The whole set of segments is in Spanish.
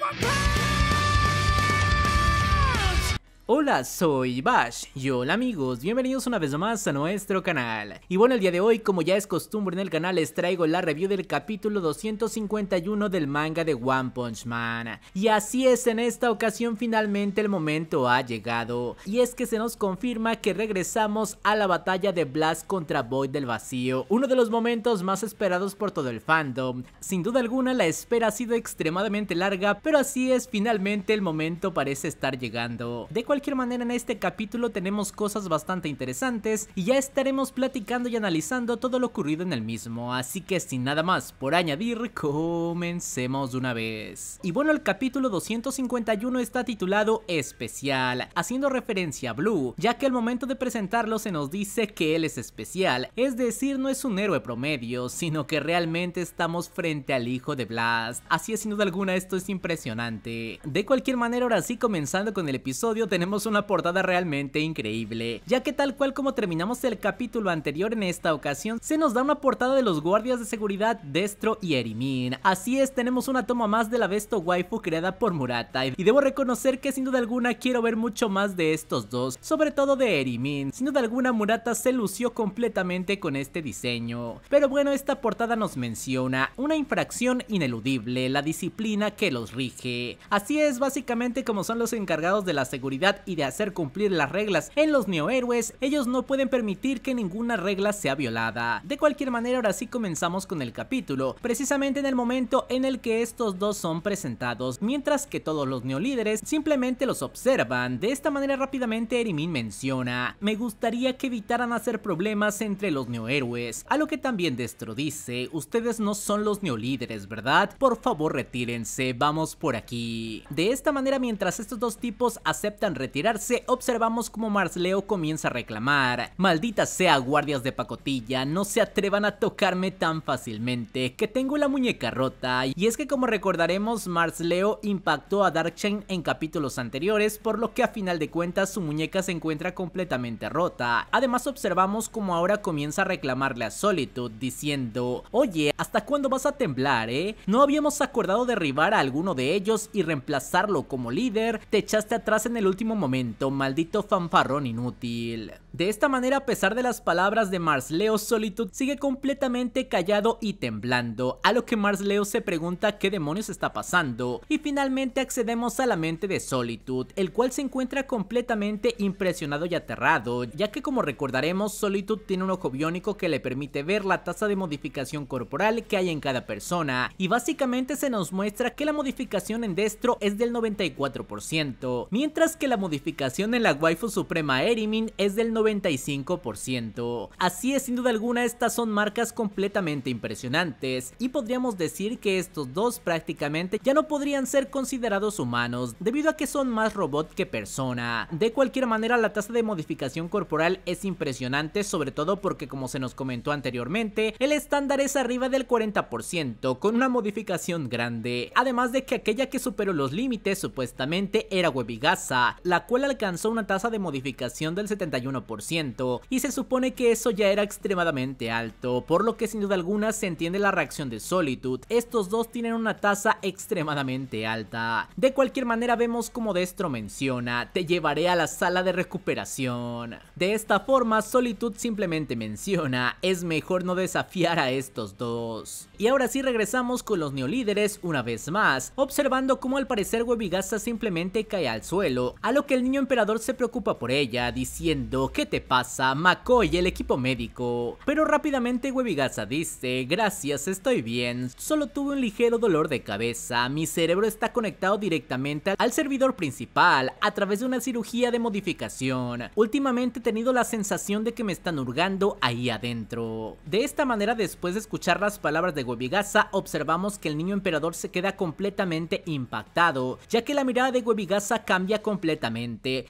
my power. Hola, soy Bash y hola amigos, bienvenidos una vez más a nuestro canal. Y bueno, el día de hoy, como ya es costumbre en el canal, les traigo la review del capítulo 251 del manga de One Punch Man. Y así es, en esta ocasión finalmente el momento ha llegado. Y es que se nos confirma que regresamos a la batalla de Blast contra Void del Vacío, uno de los momentos más esperados por todo el fandom. Sin duda alguna, la espera ha sido extremadamente larga, pero así es, finalmente el momento parece estar llegando. De cualquier cualquier manera en este capítulo tenemos cosas bastante interesantes y ya estaremos platicando y analizando todo lo ocurrido en el mismo, así que sin nada más por añadir, comencemos de una vez. Y bueno, el capítulo 251 está titulado Especial, haciendo referencia a Blue, ya que al momento de presentarlo se nos dice que él es especial, es decir, no es un héroe promedio, sino que realmente estamos frente al hijo de Blast, así es sin duda alguna esto es impresionante. De cualquier manera, ahora sí comenzando con el episodio, tenemos una portada realmente increíble, ya que tal cual como terminamos el capítulo anterior en esta ocasión, se nos da una portada de los guardias de seguridad Destro y Erimin. Así es, tenemos una toma más de la Besto Waifu creada por Murata, y debo reconocer que sin duda alguna quiero ver mucho más de estos dos, sobre todo de Erimin. Sin duda alguna Murata se lució completamente con este diseño. Pero bueno, esta portada nos menciona una infracción ineludible, la disciplina que los rige. Así es, básicamente como son los encargados de la seguridad y de hacer cumplir las reglas en los neohéroes, ellos no pueden permitir que ninguna regla sea violada. De cualquier manera, ahora sí comenzamos con el capítulo, precisamente en el momento en el que estos dos son presentados, mientras que todos los neolíderes simplemente los observan. De esta manera rápidamente Erimin menciona, me gustaría que evitaran hacer problemas entre los neohéroes, a lo que también Destro dice, ustedes no son los neolíderes, ¿verdad? Por favor retírense, vamos por aquí. De esta manera mientras estos dos tipos aceptan retirarse, observamos como Leo comienza a reclamar. Maldita sea, guardias de pacotilla, no se atrevan a tocarme tan fácilmente, que tengo la muñeca rota. Y es que como recordaremos, Leo impactó a Dark Chain en capítulos anteriores, por lo que a final de cuentas su muñeca se encuentra completamente rota. Además observamos como ahora comienza a reclamarle a Solitude, diciendo, oye, ¿hasta cuándo vas a temblar, eh? No habíamos acordado derribar a alguno de ellos y reemplazarlo como líder, te echaste atrás en el último momento, maldito fanfarrón inútil. De esta manera, a pesar de las palabras de Mars Leo, Solitude sigue completamente callado y temblando, a lo que Mars Leo se pregunta qué demonios está pasando, y finalmente accedemos a la mente de Solitude, el cual se encuentra completamente impresionado y aterrado, ya que como recordaremos, Solitude tiene un ojo biónico que le permite ver la tasa de modificación corporal que hay en cada persona, y básicamente se nos muestra que la modificación en Destro es del 94%, mientras que la modificación en la waifu suprema Erimin es del 95%. Así es, sin duda alguna, estas son marcas completamente impresionantes y podríamos decir que estos dos prácticamente ya no podrían ser considerados humanos debido a que son más robot que persona. De cualquier manera, la tasa de modificación corporal es impresionante, sobre todo porque como se nos comentó anteriormente, el estándar es arriba del 40% con una modificación grande, además de que aquella que superó los límites supuestamente era Webigasa, la cual alcanzó una tasa de modificación del 71%, y se supone que eso ya era extremadamente alto, por lo que sin duda alguna se entiende la reacción de Solitude, estos dos tienen una tasa extremadamente alta. De cualquier manera vemos como Destro menciona, te llevaré a la sala de recuperación. De esta forma Solitude simplemente menciona, es mejor no desafiar a estos dos. Y ahora sí regresamos con los neolíderes una vez más, observando cómo al parecer Webigasa simplemente cae al suelo, a lo que el niño emperador se preocupa por ella, diciendo ¿Qué te pasa? y el equipo médico. Pero rápidamente Webigasa dice, gracias, estoy bien, solo tuve un ligero dolor de cabeza, mi cerebro está conectado directamente al servidor principal a través de una cirugía de modificación. Últimamente he tenido la sensación de que me están hurgando ahí adentro. De esta manera, después de escuchar las palabras de Webigasa, observamos que el niño emperador se queda completamente impactado, ya que la mirada de Webigasa cambia completamente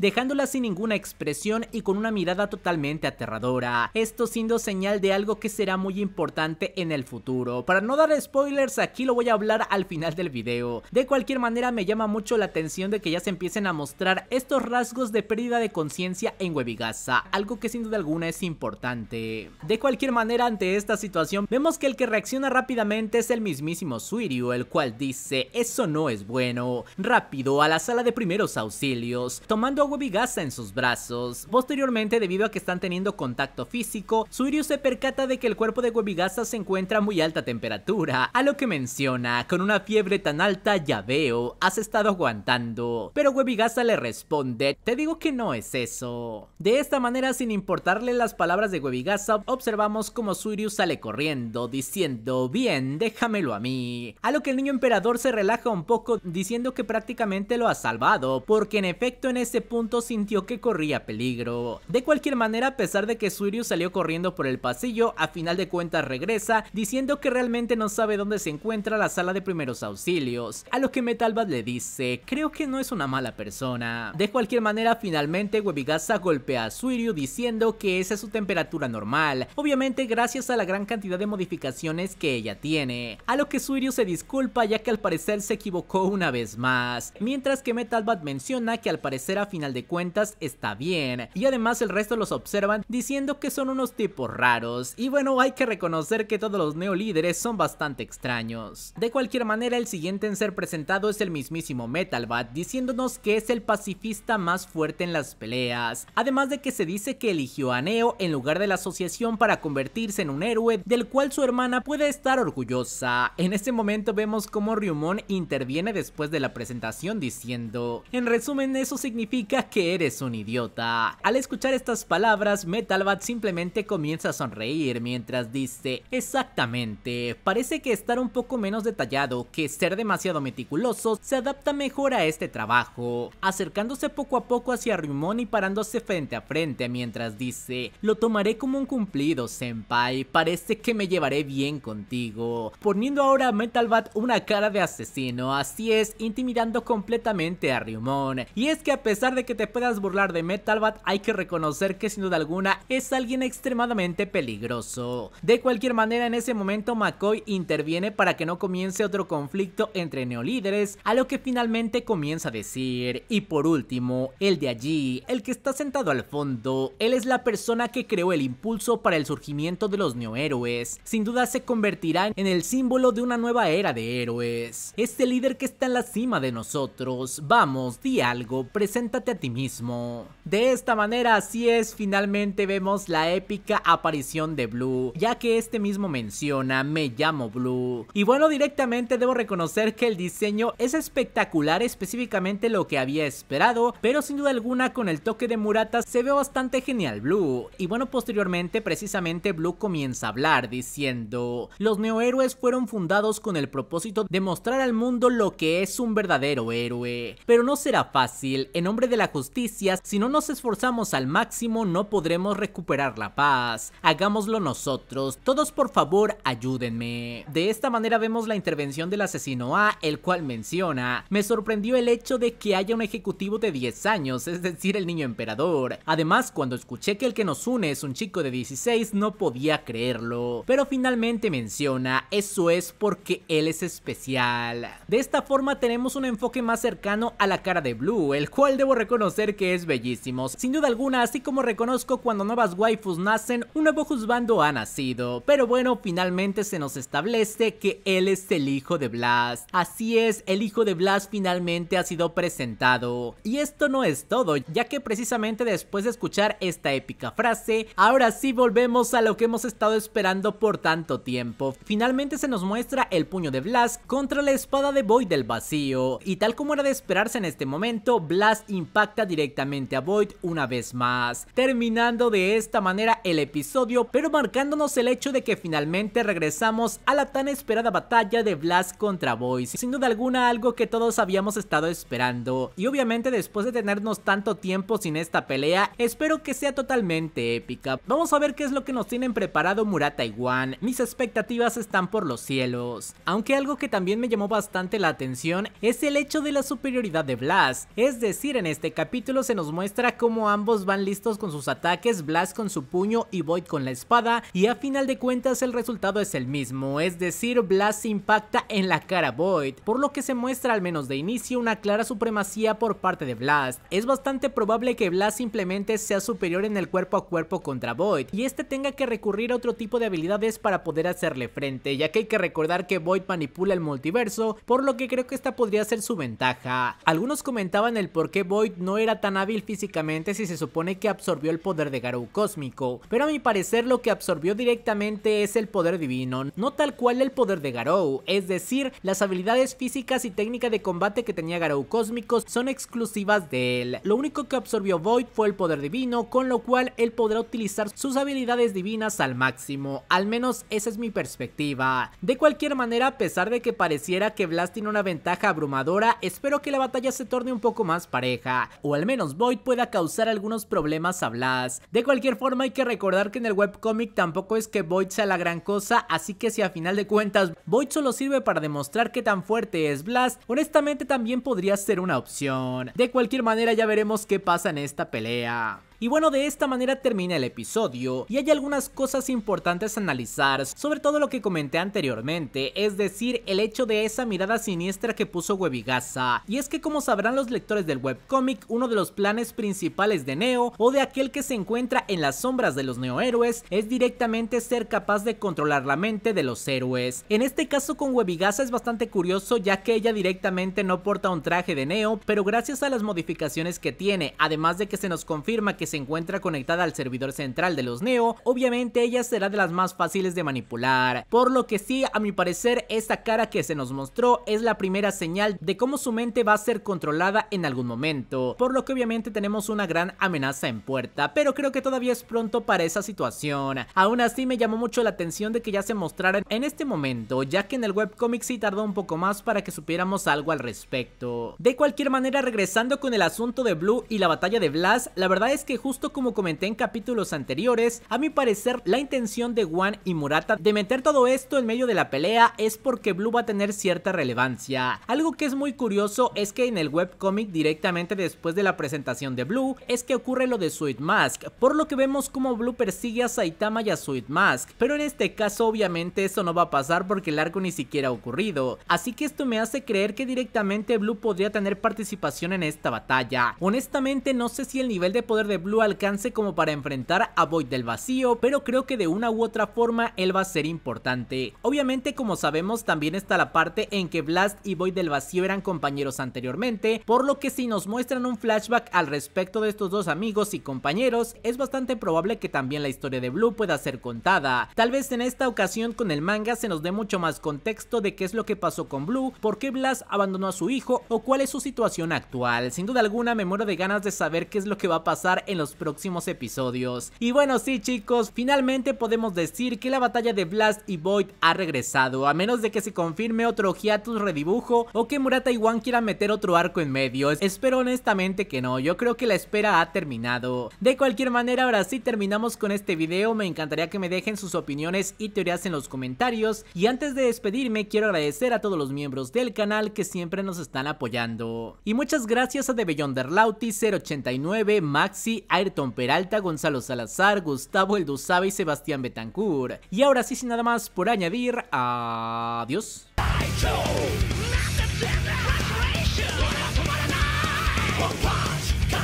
dejándola sin ninguna expresión y con una mirada totalmente aterradora, esto siendo señal de algo que será muy importante en el futuro. Para no dar spoilers aquí lo voy a hablar al final del video. De cualquier manera me llama mucho la atención de que ya se empiecen a mostrar estos rasgos de pérdida de conciencia en Webigasa, algo que sin duda alguna es importante. De cualquier manera ante esta situación vemos que el que reacciona rápidamente es el mismísimo Suirio. el cual dice, eso no es bueno, rápido a la sala de primeros auxilios tomando a Webigasa en sus brazos. Posteriormente, debido a que están teniendo contacto físico, Suiryu se percata de que el cuerpo de Webigasa se encuentra a muy alta temperatura, a lo que menciona, con una fiebre tan alta ya veo, has estado aguantando. Pero Webigasa le responde, te digo que no es eso. De esta manera, sin importarle las palabras de Webigasa, observamos como Suiryu sale corriendo, diciendo, bien, déjamelo a mí. A lo que el niño emperador se relaja un poco, diciendo que prácticamente lo ha salvado, porque en efecto en ese punto sintió que corría peligro. De cualquier manera, a pesar de que Suiryu salió corriendo por el pasillo, a final de cuentas regresa, diciendo que realmente no sabe dónde se encuentra la sala de primeros auxilios, a lo que Metalbat le dice, creo que no es una mala persona. De cualquier manera, finalmente Webigasa golpea a Suiryu diciendo que esa es su temperatura normal, obviamente gracias a la gran cantidad de modificaciones que ella tiene, a lo que Suiryu se disculpa ya que al parecer se equivocó una vez más, mientras que Metalbat menciona que al parecer a final de cuentas está bien. Y además el resto los observan diciendo que son unos tipos raros. Y bueno, hay que reconocer que todos los neolíderes son bastante extraños. De cualquier manera, el siguiente en ser presentado es el mismísimo Bat diciéndonos que es el pacifista más fuerte en las peleas. Además de que se dice que eligió a Neo en lugar de la asociación para convertirse en un héroe del cual su hermana puede estar orgullosa. En este momento vemos cómo Ryumon interviene después de la presentación diciendo, en resumen es eso significa que eres un idiota. Al escuchar estas palabras, Metalbat simplemente comienza a sonreír mientras dice, exactamente, parece que estar un poco menos detallado que ser demasiado meticuloso se adapta mejor a este trabajo, acercándose poco a poco hacia Ryumon y parándose frente a frente mientras dice, lo tomaré como un cumplido, senpai, parece que me llevaré bien contigo, poniendo ahora a Metalbat una cara de asesino, así es, intimidando completamente a Ryumon, y que a pesar de que te puedas burlar de Metalbat, hay que reconocer que sin duda alguna es alguien extremadamente peligroso. De cualquier manera, en ese momento McCoy interviene para que no comience otro conflicto entre neolíderes, a lo que finalmente comienza a decir. Y por último, el de allí, el que está sentado al fondo, él es la persona que creó el impulso para el surgimiento de los neohéroes. Sin duda se convertirán en el símbolo de una nueva era de héroes. Este líder que está en la cima de nosotros. Vamos, di algo, preséntate a ti mismo. De esta manera así es, finalmente vemos la épica aparición de Blue, ya que este mismo menciona, me llamo Blue. Y bueno, directamente debo reconocer que el diseño es espectacular, específicamente lo que había esperado, pero sin duda alguna con el toque de Murata se ve bastante genial Blue. Y bueno, posteriormente precisamente Blue comienza a hablar diciendo, los neohéroes fueron fundados con el propósito de mostrar al mundo lo que es un verdadero héroe, pero no será fácil en nombre de la justicia, si no nos esforzamos al máximo no podremos recuperar la paz. Hagámoslo nosotros, todos por favor ayúdenme. De esta manera vemos la intervención del asesino A, el cual menciona, me sorprendió el hecho de que haya un ejecutivo de 10 años, es decir, el niño emperador. Además, cuando escuché que el que nos une es un chico de 16, no podía creerlo. Pero finalmente menciona, eso es porque él es especial. De esta forma tenemos un enfoque más cercano a la cara de Blue, el cual debo reconocer que es bellísimo. Sin duda alguna, así como reconozco cuando nuevas waifus nacen, un nuevo juzbando ha nacido. Pero bueno, finalmente se nos establece que él es el hijo de Blas. Así es, el hijo de Blas finalmente ha sido presentado. Y esto no es todo, ya que precisamente después de escuchar esta épica frase, ahora sí volvemos a lo que hemos estado esperando por tanto tiempo. Finalmente se nos muestra el puño de Blas contra la espada de Boy del vacío. Y tal como era de esperarse en este momento, Blast impacta directamente a Void una vez más, terminando de esta manera el episodio, pero marcándonos el hecho de que finalmente regresamos a la tan esperada batalla de Blast contra Void, sin duda alguna algo que todos habíamos estado esperando, y obviamente después de tenernos tanto tiempo sin esta pelea, espero que sea totalmente épica. Vamos a ver qué es lo que nos tienen preparado Murata y Wan, mis expectativas están por los cielos, aunque algo que también me llamó bastante la atención es el hecho de la superioridad de Blast, es decir, en este capítulo se nos muestra cómo ambos van listos con sus ataques, Blast con su puño y Void con la espada, y a final de cuentas el resultado es el mismo, es decir, Blast impacta en la cara Void, por lo que se muestra al menos de inicio una clara supremacía por parte de Blast. Es bastante probable que Blast simplemente sea superior en el cuerpo a cuerpo contra Void, y este tenga que recurrir a otro tipo de habilidades para poder hacerle frente, ya que hay que recordar que Void manipula el multiverso, por lo que creo que esta podría ser su ventaja. Algunos comentaban el por qué Void no era tan hábil físicamente si se supone que absorbió el poder de Garou cósmico, pero a mi parecer lo que absorbió directamente es el poder divino, no tal cual el poder de Garou, es decir, las habilidades físicas y técnica de combate que tenía Garou cósmico son exclusivas de él. Lo único que absorbió Void fue el poder divino, con lo cual él podrá utilizar sus habilidades divinas al máximo, al menos esa es mi perspectiva. De cualquier manera, a pesar de que pareciera que Blast tiene una ventaja abrumadora, espero que la batalla se torne un poco más pareja, o al menos Void pueda causar algunos problemas a Blast. De cualquier forma hay que recordar que en el webcomic tampoco es que Void sea la gran cosa, así que si a final de cuentas Void solo sirve para demostrar que tan fuerte es Blast, honestamente también podría ser una opción. De cualquier manera ya veremos qué pasa en esta pelea. Y bueno, de esta manera termina el episodio y hay algunas cosas importantes a analizar, sobre todo lo que comenté anteriormente, es decir, el hecho de esa mirada siniestra que puso Webigasa. Y es que como sabrán los lectores del webcomic, uno de los planes principales de Neo o de aquel que se encuentra en las sombras de los neohéroes es directamente ser capaz de controlar la mente de los héroes. En este caso con Webigasa es bastante curioso ya que ella directamente no porta un traje de Neo, pero gracias a las modificaciones que tiene, además de que se nos confirma que se encuentra conectada al servidor central de los Neo, obviamente ella será de las más fáciles de manipular. Por lo que sí, a mi parecer, esta cara que se nos mostró es la primera señal de cómo su mente va a ser controlada en algún momento. Por lo que obviamente tenemos una gran amenaza en puerta, pero creo que todavía es pronto para esa situación. Aún así me llamó mucho la atención de que ya se mostraran en este momento, ya que en el webcomic sí tardó un poco más para que supiéramos algo al respecto. De cualquier manera, regresando con el asunto de Blue y la batalla de Blast, la verdad es que justo como comenté en capítulos anteriores, a mi parecer la intención de Wan y Murata de meter todo esto en medio de la pelea es porque Blue va a tener cierta relevancia. Algo que es muy curioso es que en el webcomic directamente después de la presentación de Blue es que ocurre lo de Sweet Mask, por lo que vemos como Blue persigue a Saitama y a Sweet Mask, pero en este caso obviamente eso no va a pasar porque el arco ni siquiera ha ocurrido, así que esto me hace creer que directamente Blue podría tener participación en esta batalla. Honestamente no sé si el nivel de poder de Blue Blue alcance como para enfrentar a Void del vacío, pero creo que de una u otra forma él va a ser importante. Obviamente como sabemos también está la parte en que Blast y Void del vacío eran compañeros anteriormente, por lo que si nos muestran un flashback al respecto de estos dos amigos y compañeros, es bastante probable que también la historia de Blue pueda ser contada. Tal vez en esta ocasión con el manga se nos dé mucho más contexto de qué es lo que pasó con Blue, por qué Blast abandonó a su hijo o cuál es su situación actual. Sin duda alguna me muero de ganas de saber qué es lo que va a pasar en los próximos episodios. Y bueno, sí chicos, finalmente podemos decir que la batalla de Blast y Void ha regresado, a menos de que se confirme otro hiatus redibujo o que Murata y Wan quieran meter otro arco en medio. Espero honestamente que no, yo creo que la espera ha terminado. De cualquier manera, ahora sí terminamos con este video, me encantaría que me dejen sus opiniones y teorías en los comentarios. Y antes de despedirme, quiero agradecer a todos los miembros del canal que siempre nos están apoyando. Y muchas gracias a The lauti 089, Maxi, Ayrton Peralta, Gonzalo Salazar, Gustavo Elduzaba y Sebastián Betancourt. Y ahora sí, sin nada más por añadir, adiós.